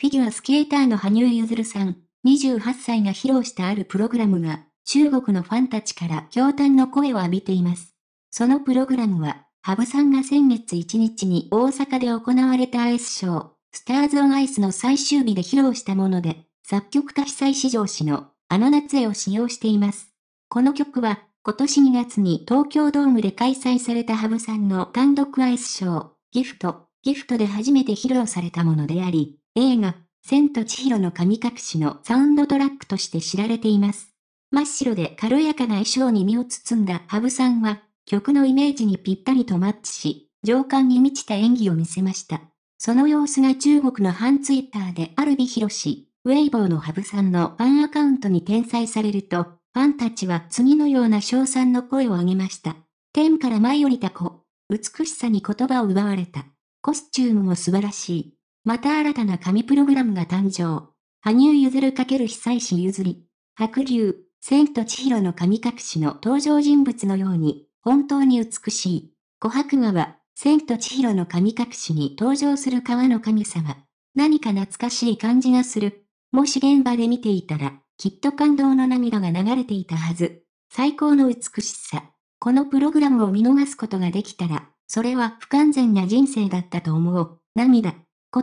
フィギュアスケーターの羽生結弦さん、28歳が披露したあるプログラムが、中国のファンたちから驚嘆の声を浴びています。そのプログラムは、羽生さんが先月1日に大阪で行われたアイスショー、スターズ・オン・アイスの最終日で披露したもので、作曲家被災史上氏の、あの夏絵を使用しています。この曲は、今年2月に東京ドームで開催された羽生さんの単独アイスショー、ギフト、ギフトで初めて披露されたものであり、映画、千と千尋の神隠しのサウンドトラックとして知られています。真っ白で軽やかな衣装に身を包んだ羽生さんは、曲のイメージにぴったりとマッチし、情感に満ちた演技を見せました。その様子が中国のハンツイッターでアルビヒロシ、ウェイボーのハブさんのファンアカウントに転載されると、ファンたちは次のような称賛の声を上げました。天から舞い降りた子、美しさに言葉を奪われた。コスチュームも素晴らしい。また新たな神プログラムが誕生。羽生結弦×久石譲り。白竜、千と千尋の神隠しの登場人物のように、本当に美しい。琥珀川、千と千尋の神隠しに登場する川の神様。何か懐かしい感じがする。もし現場で見ていたら、きっと感動の涙が流れていたはず。最高の美しさ。このプログラムを見逃すことができたら、それは不完全な人生だったと思う。涙。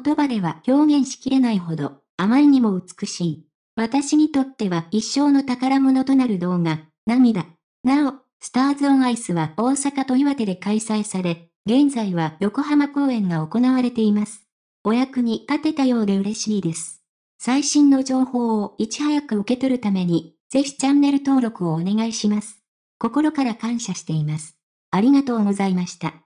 言葉では表現しきれないほど、あまりにも美しい。私にとっては一生の宝物となる動画、涙。なお、スターズオンアイスは大阪と岩手で開催され、現在は横浜公演が行われています。お役に立てたようで嬉しいです。最新の情報をいち早く受け取るために、ぜひチャンネル登録をお願いします。心から感謝しています。ありがとうございました。